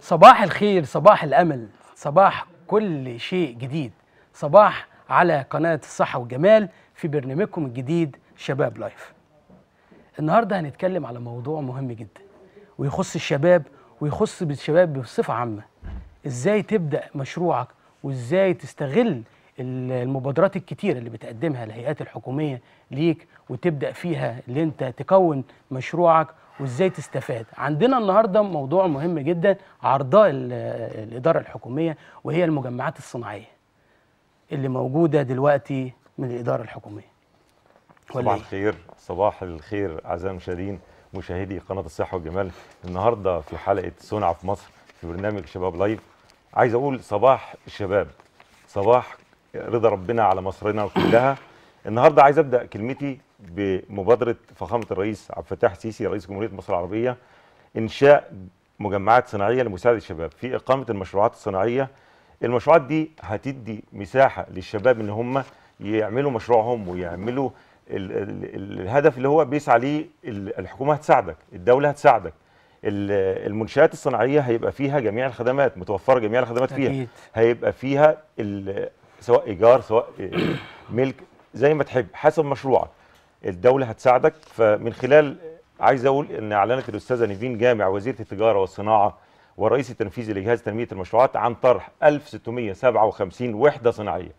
صباح الخير صباح الأمل صباح كل شيء جديد صباح على قناة الصحة والجمال في برنامجكم الجديد شباب لايف النهاردة هنتكلم على موضوع مهم جدا ويخص الشباب ويخص بالشباب بصفة عامة ازاي تبدأ مشروعك وازاي تستغل المبادرات الكتيرة اللي بتقدمها الهيئات الحكومية ليك وتبدأ فيها اللي انت تكون مشروعك وازاي تستفاد عندنا النهاردة موضوع مهم جدا عرضاه الإدارة الحكومية وهي المجمعات الصناعية اللي موجودة دلوقتي من الإدارة الحكومية صباح إيه؟ الخير صباح الخير أعزائي المشاهدين مشاهدي قناة الصحة والجمال النهاردة في حلقة صنع في مصر في برنامج شباب لايف عايز أقول صباح الشباب صباح رضا ربنا على مصرنا كلها النهارده عايز ابدا كلمتي بمبادره فخامه الرئيس عبد الفتاح السيسي رئيس جمهوريه مصر العربيه انشاء مجمعات صناعيه لمساعده الشباب في اقامه المشروعات الصناعيه المشروعات دي هتدي مساحه للشباب ان هم يعملوا مشروعهم ويعملوا الـ الـ الـ الهدف اللي هو بيسعى ليه الحكومه هتساعدك الدوله هتساعدك المنشآت الصناعية هيبقى فيها جميع الخدمات متوفرة جميع الخدمات أكيد. فيها هيبقى فيها سواء ايجار سواء ملك زي ما تحب حسب مشروعك الدوله هتساعدك فمن خلال عايز اقول ان اعلنت الاستاذه نيفين جامع وزيره التجاره والصناعه والرئيس التنفيذي لجهاز تنميه المشروعات عن طرح 1657 وحده صناعيه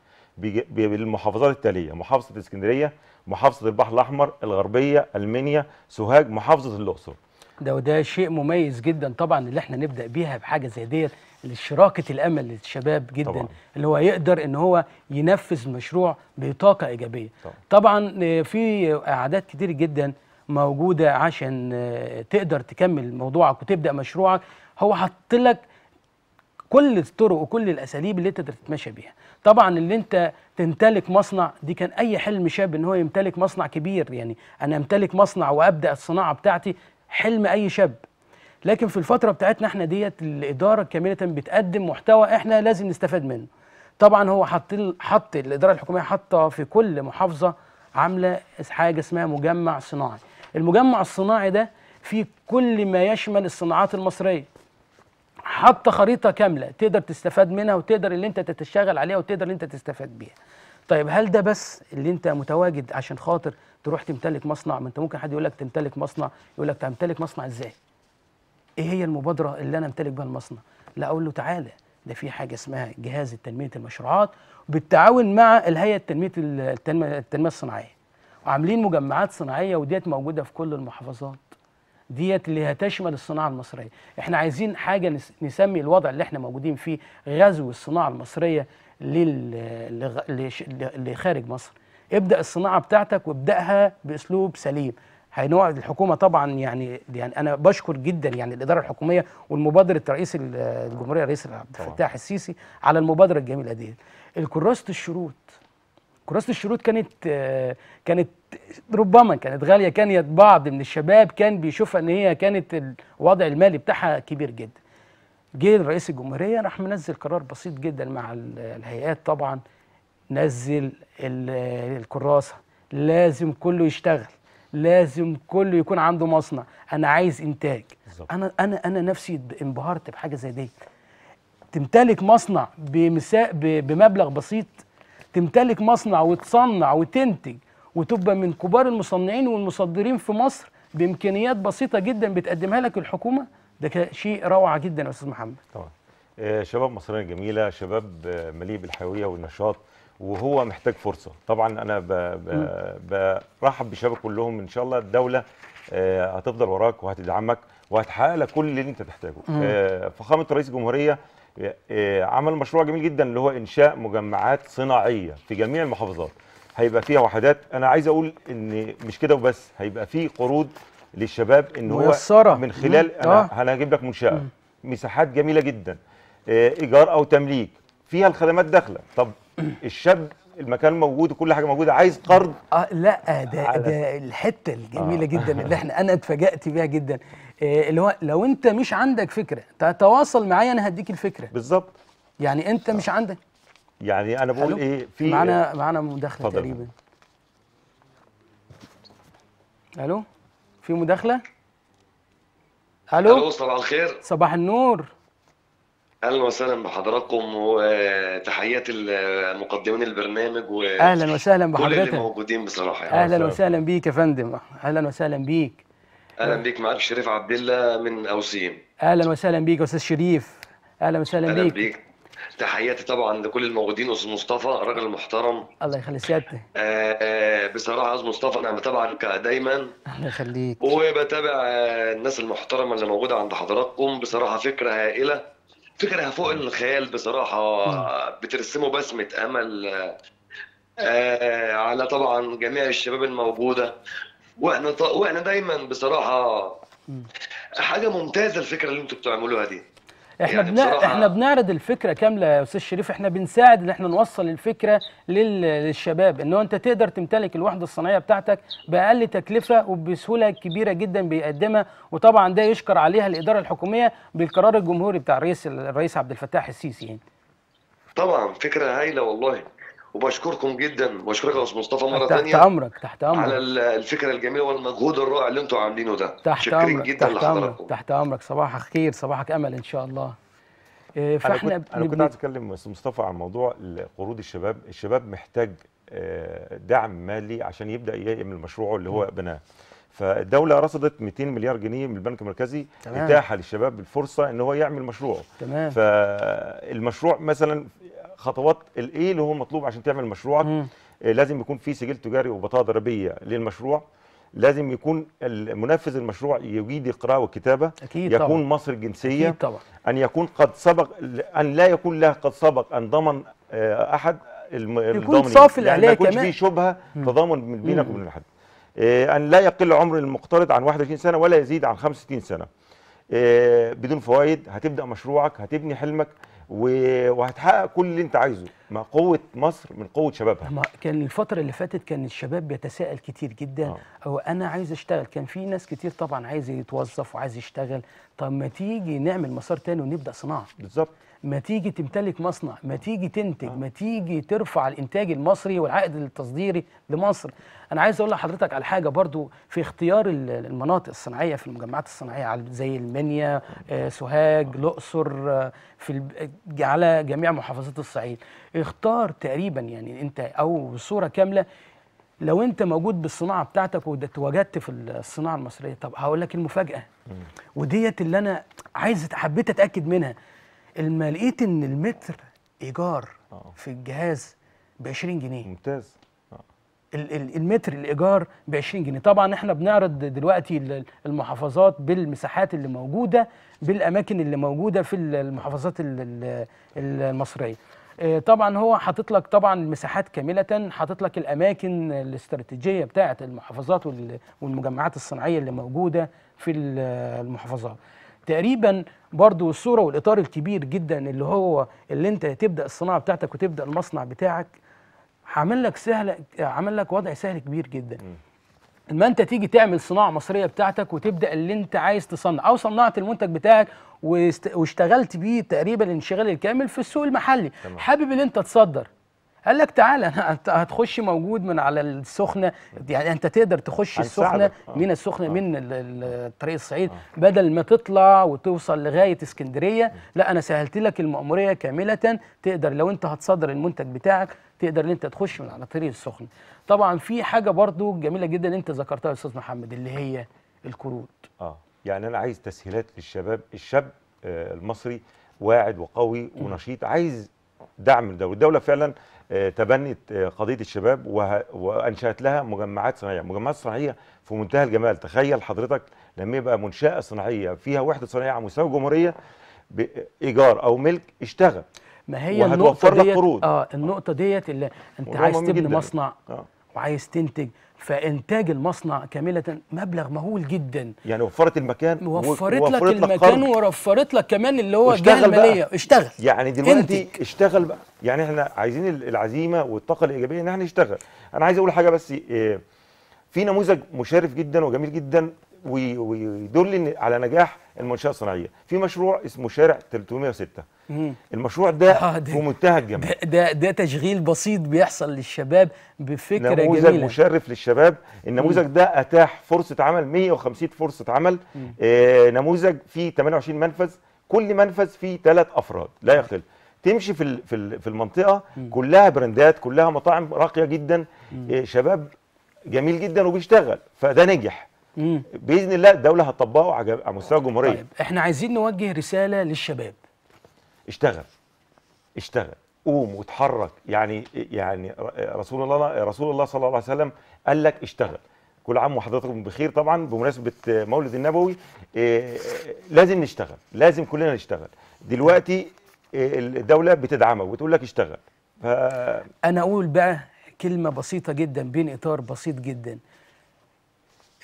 بالمحافظات التاليه محافظه اسكندريه محافظه البحر الاحمر الغربيه المنيا سوهاج محافظه الاقصر ده وده شيء مميز جدا طبعا اللي احنا نبدا بيها بحاجه زي ديت لشراكه الامل للشباب جدا طبعا. اللي هو يقدر ان هو ينفذ مشروع بطاقه ايجابيه طبعا, طبعا آه، في أعداد كتير جدا موجوده عشان آه، تقدر تكمل موضوعك وتبدا مشروعك هو حط لك كل الطرق وكل الاساليب اللي انت تقدر تتمشى بيها طبعا اللي انت تمتلك مصنع دي كان اي حلم شاب ان هو يمتلك مصنع كبير يعني انا امتلك مصنع وابدا الصناعه بتاعتي حلم اي شاب لكن في الفتره بتاعتنا احنا ديت الاداره كامله بتقدم محتوى احنا لازم نستفاد منه طبعا هو حط حط الاداره الحكوميه حاطه في كل محافظه عامله حاجه اسمها مجمع صناعي المجمع الصناعي ده فيه كل ما يشمل الصناعات المصريه حاطه خريطه كامله تقدر تستفاد منها وتقدر اللي انت تتشغل عليها وتقدر اللي انت تستفاد بيها طيب هل ده بس اللي انت متواجد عشان خاطر تروح تمتلك مصنع ما انت ممكن حد يقول لك تمتلك مصنع يقول لك تمتلك مصنع ازاي ايه هي المبادره اللي انا امتلك بها المصنع لا اقول له تعالى ده في حاجه اسمها جهاز تنميه المشروعات بالتعاون مع الهيئه التنميه التنميه الصناعيه وعاملين مجمعات صناعيه وديت موجوده في كل المحافظات ديت اللي هتشمل الصناعه المصريه احنا عايزين حاجه نسمي الوضع اللي احنا موجودين فيه غزو الصناعه المصريه لل... لخارج مصر ابدا الصناعه بتاعتك وابداها باسلوب سليم هنقعد الحكومه طبعا يعني يعني انا بشكر جدا يعني الاداره الحكوميه والمبادره رئيس الجمهوريه رئيس عبد الفتاح السيسي على المبادره الجميله دي الكراسه الشروط كراسه الشروط كانت كانت ربما كانت غاليه كان بعض من الشباب كان بيشوفها ان هي كانت الوضع المالي بتاعها كبير جدا جه رئيس الجمهوريه راح منزل قرار بسيط جدا مع الهيئات طبعا نزل الكراسه لازم كله يشتغل لازم كله يكون عنده مصنع انا عايز انتاج انا انا انا نفسي انبهرت بحاجه زي دي تمتلك مصنع بمساء بمبلغ بسيط تمتلك مصنع وتصنع وتنتج وتبقى من كبار المصنعين والمصدرين في مصر بامكانيات بسيطه جدا بتقدمها لك الحكومه ده شيء روعه جدا يا استاذ محمد طبعا آه، شباب مصريه جميله شباب آه، مليء بالحيويه والنشاط وهو محتاج فرصه طبعا انا برحب بالشباب كلهم ان شاء الله الدوله آه، هتفضل وراك وهتدعمك وهتحقق لك كل اللي انت تحتاجه آه، فخامه رئيس الجمهوريه آه، عمل مشروع جميل جدا اللي هو انشاء مجمعات صناعيه في جميع المحافظات هيبقى فيها وحدات انا عايز اقول ان مش كده وبس هيبقى في قروض للشباب ان هو ميسرة. من خلال مم. انا انا هجيب لك منشاه مساحات جميله جدا ايجار او تمليك فيها الخدمات داخله طب الشاب المكان موجود وكل حاجه موجوده عايز قرض اه لا ده ده الحته الجميله آه. جدا اللي احنا انا اتفاجئت بيها جدا آه اللي هو لو انت مش عندك فكره تتواصل معايا انا هديك الفكره بالظبط يعني انت مش آه. عندك يعني انا بقول ايه في معانا معانا مداخله تقريبا الو في مداخله الو الو صباح الخير صباح النور اهلا وسهلا بحضراتكم وتحيات مقدمين البرنامج و اهلا وسهلا بحضرتك كل اللي موجودين بصراحه يعني اهلا وسهلا بيك يا فندم اهلا وسهلا بيك اهلا بيك معاك شريف عبد الله من اوسيم اهلا وسهلا بيك يا استاذ شريف اهلا وسهلا أهلا بيك, بيك. تحياتي طبعا لكل الموجودين استاذ مصطفى راجل محترم الله يخلي سيادتك آه، آه، بصراحه استاذ مصطفى انا بتابعك دايما الله يخليك وبتابع الناس المحترمه اللي موجوده عند حضراتكم بصراحه فكره هائله فكره فوق الخيال بصراحه بترسمه بسمه امل آه، على طبعا جميع الشباب الموجوده واحنا واحنا دايما بصراحه حاجه ممتازه الفكره اللي انتوا بتعملوها دي احنا يعني بنا... احنا بنعرض الفكره كامله يا استاذ شريف احنا بنساعد ان احنا نوصل الفكره لل... للشباب ان انت تقدر تمتلك الوحده الصناعيه بتاعتك باقل تكلفه وبسهوله كبيره جدا بيقدمها وطبعا ده يشكر عليها الاداره الحكوميه بالقرار الجمهوري بتاع الرئيس الرئيس عبد الفتاح السيسي يعني. طبعا فكره هايله والله وبشكركم جدا بشكرك يا استاذ مصطفى مره تحت ثانيه تحت امرك تحت امرك على الفكره الجميله والمجهود الرائع اللي انتم عاملينه ده تحت امرك جدا تحت امرك تحت امرك صباحك خير صباحك امل ان شاء الله آه، فاحنا انا كنت, أنا كنت عايز اتكلم استاذ مصطفى عن موضوع قروض الشباب الشباب محتاج آه، دعم مالي عشان يبدا يعمل مشروعه اللي هو بناه فالدوله رصدت 200 مليار جنيه من البنك المركزي تمام. للشباب الفرصه ان هو يعمل مشروعه تمام فالمشروع مثلا خطوات الايه اللي هو مطلوب عشان تعمل مشروعك مم. آه، لازم يكون في سجل تجاري وبطاقه ضريبيه للمشروع لازم يكون منفذ المشروع يجيد القراءه والكتابه أكيد يكون طبعًا. مصري الجنسيه أكيد طبعًا. ان يكون قد سبق ان لا يكون له قد سبق ان ضمن آه، احد الضامن يكون صافي الاعلام يعني ما يكونش فيه شبهه تضامن بينك وبين حد آه، أن لا يقل عمر المقترض عن 21 سنة ولا يزيد عن 65 سنة آه، بدون فوائد هتبدأ مشروعك هتبني حلمك وهتحقق كل اللي انت عايزه ما قوه مصر من قوه شبابها ما كان الفتره اللي فاتت كان الشباب بيتساءل كتير جدا آه. هو انا عايز اشتغل كان في ناس كتير طبعا عايز يتوظف وعايز يشتغل طب ما تيجي نعمل مسار تاني ونبدا صناعه بالظبط ما تيجي تمتلك مصنع ما تيجي تنتج آه. ما تيجي ترفع الانتاج المصري والعائد التصديري لمصر انا عايز اقول لحضرتك على حاجه برضو في اختيار المناطق الصناعيه في المجمعات الصناعيه زي المنيا آه سوهاج آه. الاقصر آه في على جميع محافظات الصعيد اختار تقريبا يعني انت او بصوره كامله لو انت موجود بالصناعه بتاعتك وتواجدت في الصناعه المصريه طب هقول لك المفاجاه وديت اللي انا عايز حبيت اتاكد منها لما لقيت ان المتر ايجار آه. في الجهاز ب 20 جنيه ممتاز آه. المتر الايجار ب 20 جنيه طبعا احنا بنعرض دلوقتي المحافظات بالمساحات اللي موجوده بالاماكن اللي موجوده في المحافظات المصريه آه، طبعا هو حاطط لك طبعا المساحات كامله حاطط لك الاماكن الاستراتيجيه بتاعه المحافظات والمجمعات الصناعيه اللي موجوده في المحافظات تقريبا برضو الصوره والاطار الكبير جدا اللي هو اللي انت تبدا الصناعه بتاعتك وتبدا المصنع بتاعك عامل لك سهل عامل لك وضع سهل كبير جدا م. ما انت تيجي تعمل صناعه مصريه بتاعتك وتبدا اللي انت عايز تصنع او صنعت المنتج بتاعك واشتغلت بيه تقريبا الانشغال الكامل في السوق المحلي تمام. حابب ان انت تصدر قال لك تعالى انا هتخش موجود من على السخنه يعني انت تقدر تخش السخنه آه. من السخنه آه. من الطريق الصعيد آه. بدل ما تطلع وتوصل لغايه اسكندريه لا انا سهلت لك المأموريه كامله تقدر لو انت هتصدر المنتج بتاعك تقدر ان انت تخش من على طريق السخن طبعا في حاجه برضو جميله جدا انت ذكرتها يا استاذ محمد اللي هي الكروت اه يعني انا عايز تسهيلات للشباب الشاب آه المصري واعد وقوي ونشيط عايز دعم الدوله الدوله فعلا آه تبنت آه قضيه الشباب وانشات لها مجمعات صناعيه مجمعات صناعيه في منتهى الجمال تخيل حضرتك لما يبقى منشاه صناعيه فيها وحده صناعيه على مستوى الجمهوريه بايجار او ملك اشتغل ما هي النقطه ديت اه النقطه ديت اللي انت عايز تبني مصنع آه. وعايز تنتج فانتاج المصنع كامله مبلغ مهول جدا يعني وفرت المكان وفرت, لك, لك المكان ووفرت لك كمان اللي هو الجهه الماليه اشتغل يعني دلوقتي انتك. اشتغل بقى يعني احنا عايزين العزيمه والطاقه الايجابيه ان احنا نشتغل انا عايز اقول حاجه بس إيه في نموذج مشرف جدا وجميل جدا ويدل على نجاح المنشاه الصناعيه في مشروع اسمه شارع 306 المشروع ده, في آه، منتهى الجمال ده, ده تشغيل بسيط بيحصل للشباب بفكره نموذج جميله نموذج مشرف للشباب النموذج ده اتاح فرصه عمل 150 فرصه عمل آه نموذج فيه 28 منفذ كل منفذ فيه ثلاث افراد لا يقل تمشي في في في المنطقه كلها براندات كلها مطاعم راقيه جدا آه شباب جميل جدا وبيشتغل فده نجح باذن الله الدوله هتطبقه على مستوى الجمهوريه طيب احنا عايزين نوجه رساله للشباب اشتغل اشتغل قوم واتحرك يعني يعني رسول الله رسول الله صلى الله عليه وسلم قال لك اشتغل كل عام وحضراتكم بخير طبعا بمناسبه مولد النبوي آه، لازم نشتغل لازم كلنا نشتغل دلوقتي آه، الدوله بتدعمك وتقول لك اشتغل ف... انا اقول بقى كلمه بسيطه جدا بين اطار بسيط جدا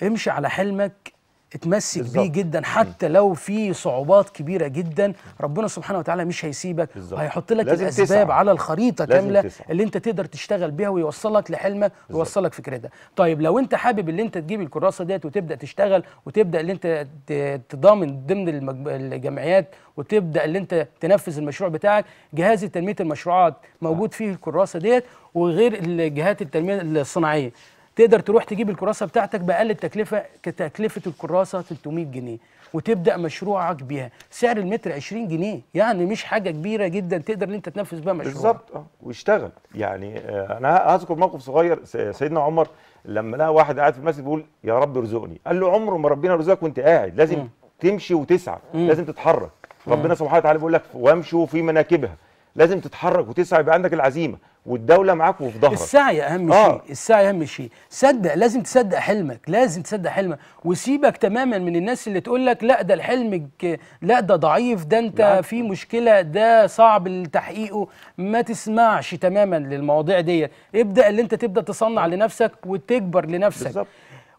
امشي على حلمك اتمسك بالزبط. بيه جدا حتى لو في صعوبات كبيره جدا ربنا سبحانه وتعالى مش هيسيبك وهيحط لك الاسباب تسعى. على الخريطه كامله اللي انت تقدر تشتغل بيها ويوصلك لحلمك ويوصلك فكرتك طيب لو انت حابب اللي انت تجيب الكراسه ديت وتبدا تشتغل وتبدا اللي انت تضامن ضمن الجمعيات وتبدا اللي انت تنفذ المشروع بتاعك جهاز تنميه المشروعات موجود نعم. فيه الكراسه ديت وغير الجهات التنميه الصناعيه تقدر تروح تجيب الكراسه بتاعتك باقل التكلفه كتكلفه الكراسه 300 جنيه وتبدا مشروعك بيها سعر المتر 20 جنيه يعني مش حاجه كبيره جدا تقدر ان انت تنفذ بيها مشروع بالظبط اه واشتغل يعني آه، انا هذكر موقف صغير سيدنا عمر لما لقى واحد قاعد في المسجد بيقول يا رب ارزقني قال له عمره ما ربنا رزقك وانت قاعد لازم م. تمشي وتسعى م. لازم تتحرك م. ربنا سبحانه وتعالى بيقول لك وامشوا في مناكبها لازم تتحرك وتسعى يبقى عندك العزيمه والدوله معاك وفي ظهرك السعي اهم آه. شيء السعي اهم شيء صدق لازم تصدق حلمك لازم تصدق حلمك وسيبك تماما من الناس اللي تقول لك لا ده الحلم لا ده ضعيف ده انت لا. نعم. في مشكله ده صعب تحقيقه ما تسمعش تماما للمواضيع ديت ابدا اللي انت تبدا تصنع لنفسك وتكبر لنفسك بالزبط.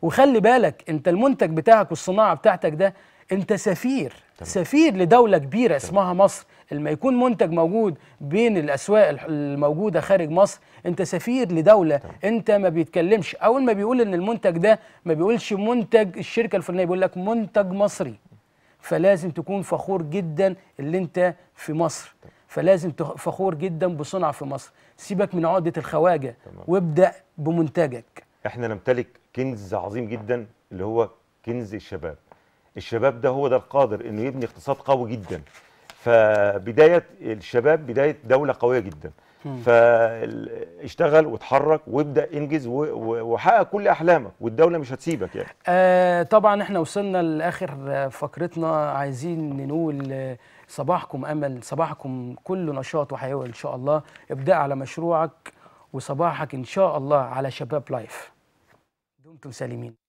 وخلي بالك انت المنتج بتاعك والصناعه بتاعتك ده انت سفير تمام. سفير لدوله كبيره تمام. اسمها مصر لما يكون منتج موجود بين الاسواق الموجوده خارج مصر انت سفير لدوله تمام. انت ما بيتكلمش اول ما بيقول ان المنتج ده ما بيقولش منتج الشركه الفلانيه بيقول لك منتج مصري فلازم تكون فخور جدا اللي انت في مصر فلازم فخور جدا بصنع في مصر سيبك من عقده الخواجه وابدا بمنتجك احنا نمتلك كنز عظيم جدا اللي هو كنز الشباب الشباب ده هو ده القادر انه يبني اقتصاد قوي جدا فبدايه الشباب بدايه دوله قويه جدا فاشتغل واتحرك وابدا انجز وحقق كل احلامك والدوله مش هتسيبك يعني آه طبعا احنا وصلنا لاخر فقرتنا عايزين نقول صباحكم امل صباحكم كل نشاط وحيوي ان شاء الله ابدا على مشروعك وصباحك ان شاء الله على شباب لايف دمتم سالمين